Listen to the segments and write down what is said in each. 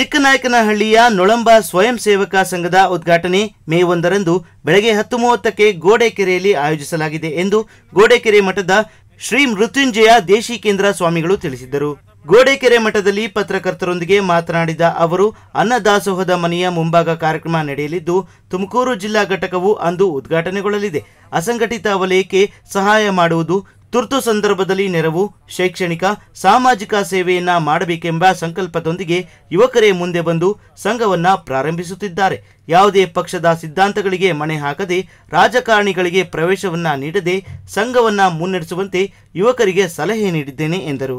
ಚಿಕ್ಕನಾಯಕನಹಳ್ಳಿಯ ನೊಳಂಬ ಸ್ವಯಂ ಸೇವಕ ಸಂಘದ ಉದ್ಘಾಟನೆ ಮೇ ಒಂದರಂದು ಬೆಳಗ್ಗೆ ಹತ್ತು ಮೂವತ್ತಕ್ಕೆ ಗೋಡೆಕೆರೆಯಲ್ಲಿ ಆಯೋಜಿಸಲಾಗಿದೆ ಎಂದು ಗೋಡೆಕೆರೆ ಮಠದ ಶ್ರೀ ಮೃತ್ಯುಂಜಯ ದೇಶಿ ಸ್ವಾಮಿಗಳು ತಿಳಿಸಿದರು ಗೋಡೆಕೆರೆ ಮಠದಲ್ಲಿ ಪತ್ರಕರ್ತರೊಂದಿಗೆ ಮಾತನಾಡಿದ ಅವರು ಅನ್ನದಾಸೋಹದ ಮನೆಯ ಮುಂಭಾಗ ಕಾರ್ಯಕ್ರಮ ನಡೆಯಲಿದ್ದು ತುಮಕೂರು ಜಿಲ್ಲಾ ಘಟಕವು ಅಂದು ಉದ್ಘಾಟನೆಗೊಳ್ಳಲಿದೆ ಅಸಂಘಟಿತ ವಲಯಕ್ಕೆ ಸಹಾಯ ಮಾಡುವುದು ತುರ್ತು ಸಂದರ್ಭದಲ್ಲಿ ನೆರವು ಶೈಕ್ಷಣಿಕ ಸಾಮಾಜಿಕ ಸೇವೆಯನ್ನ ಮಾಡಬೇಕೆಂಬ ಸಂಕಲ್ಪದೊಂದಿಗೆ ಯುವಕರೇ ಮುಂದೆ ಬಂದು ಸಂಘವನ್ನ ಪ್ರಾರಂಭಿಸುತ್ತಿದ್ದಾರೆ ಯಾವುದೇ ಪಕ್ಷದ ಸಿದ್ಧಾಂತಗಳಿಗೆ ಮಣೆ ಹಾಕದೆ ರಾಜಕಾರಣಿಗಳಿಗೆ ಪ್ರವೇಶವನ್ನ ನೀಡದೆ ಸಂಘವನ್ನ ಮುನ್ನಡೆಸುವಂತೆ ಯುವಕರಿಗೆ ಸಲಹೆ ನೀಡಿದ್ದೇನೆ ಎಂದರು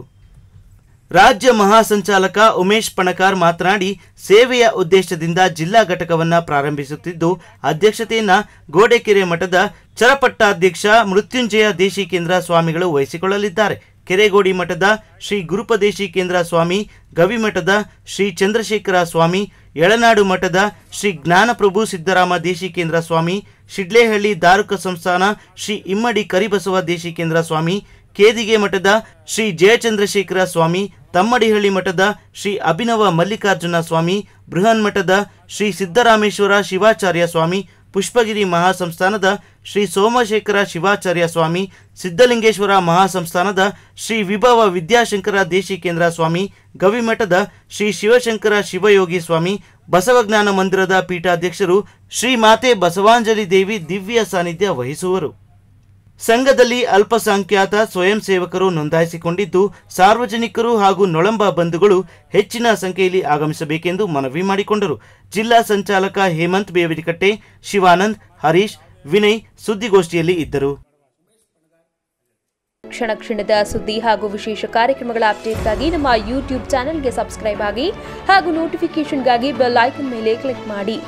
ರಾಜ್ಯ ಮಹಾಸಂಚಾಲಕ ಉಮೇಶ್ ಪಣಕಾರ್ ಮಾತನಾಡಿ ಸೇವೆಯ ಉದ್ದೇಶದಿಂದ ಜಿಲ್ಲಾ ಘಟಕವನ್ನು ಪ್ರಾರಂಭಿಸುತ್ತಿದ್ದು ಅಧ್ಯಕ್ಷತೆಯನ್ನು ಗೋಡೆಕೆರೆ ಮಠದ ಚರಪಟ್ಟಾಧ್ಯಕ್ಷ ಮೃತ್ಯುಂಜಯ ದೇಶಿ ಸ್ವಾಮಿಗಳು ವಹಿಸಿಕೊಳ್ಳಲಿದ್ದಾರೆ ಕೆರೆಗೋಡಿ ಮಠದ ಶ್ರೀ ಗುರುಪದೇಶಿಕೇಂದ್ರ ಸ್ವಾಮಿ ಗವಿಮಠದ ಶ್ರೀ ಚಂದ್ರಶೇಖರ ಸ್ವಾಮಿ ಯಳನಾಡು ಮಠದ ಶ್ರೀ ಜ್ಞಾನಪ್ರಭು ಸಿದ್ದರಾಮ ದೇಶಿಕೇಂದ್ರ ಸ್ವಾಮಿ ಶಿಡ್ಲೇಹಳ್ಳಿ ದಾರುಕ ಸಂಸ್ಥಾನ ಶ್ರೀ ಇಮ್ಮಡಿ ಕರಿಬಸವ ದೇಶಿಕೇಂದ್ರ ಸ್ವಾಮಿ ಕೇದಿಗೆ ಮಠದ ಶ್ರೀ ಜಯಚಂದ್ರಶೇಖರ ಸ್ವಾಮಿ ತಮ್ಮಡಿಹಳ್ಳಿ ಮಠದ ಶ್ರೀ ಅಭಿನವ ಮಲ್ಲಿಕಾರ್ಜುನ ಸ್ವಾಮಿ ಬೃಹನ್ ಮಠದ ಶ್ರೀ ಸಿದ್ದರಾಮೇಶ್ವರ ಶಿವಾಚಾರ್ಯ ಸ್ವಾಮಿ ಪುಷ್ಪಗಿರಿ ಮಹಾಸಂಸ್ಥಾನದ ಶ್ರೀ ಸೋಮಶೇಖರ ಶಿವಾಚಾರ್ಯ ಸ್ವಾಮಿ ಸಿದ್ದಲಿಂಗೇಶ್ವರ ಮಹಾಸಂಸ್ಥಾನದ ಶ್ರೀ ವಿಭವ ವಿದ್ಯಾಶಂಕರ ದೇಶಿಕೇಂದ್ರ ಸ್ವಾಮಿ ಗವಿಮಠದ ಶ್ರೀ ಶಿವಶಂಕರ ಶಿವಯೋಗಿ ಸ್ವಾಮಿ ಬಸವಜ್ಞಾನ ಮಂದಿರದ ಪೀಠಾಧ್ಯಕ್ಷರು ಶ್ರೀ ಮಾತೆ ಬಸವಾಂಜಲಿ ದೇವಿ ದಿವ್ಯ ಸಾನ್ನಿಧ್ಯ ವಹಿಸುವರು ಸಂಘದಲ್ಲಿ ಅಲ್ಪಸಂಖ್ಯಾತ ಸ್ವಯಂ ಸೇವಕರು ನೋಂದಾಯಿಸಿಕೊಂಡಿದ್ದು ಸಾರ್ವಜನಿಕರು ಹಾಗೂ ನೊಳಂಬ ಬಂಧುಗಳು ಹೆಚ್ಚಿನ ಸಂಖ್ಯೆಯಲ್ಲಿ ಆಗಮಿಸಬೇಕೆಂದು ಮನವಿ ಮಾಡಿಕೊಂಡರು ಜಿಲ್ಲಾ ಸಂಚಾಲಕ ಹೇಮಂತ್ ಬೇವರಿಕಟ್ಟೆ ಶಿವಾನಂದ್ ಹರೀಶ್ ವಿನಯ್ ಸುದ್ದಿಗೋಷ್ಠಿಯಲ್ಲಿ ಇದ್ದರು ಕ್ಷಣ ಕ್ಷಣದ ಸುದ್ದಿ ಹಾಗೂ ವಿಶೇಷ ಕಾರ್ಯಕ್ರಮಗಳ ಅಪ್ಡೇಟ್ಗಾಗಿ ನಮ್ಮ ಯೂಟ್ಯೂಬ್ ಚಾನೆಲ್ಗೆ ಸಬ್ಸ್ಕ್ರೈಬ್ ಆಗಿ ಹಾಗೂ ನೋಟಿಫಿಕೇಷನ್ಗಾಗಿ ಬೆಲ್ ಐಕನ್ ಮೇಲೆ ಕ್ಲಿಕ್ ಮಾಡಿ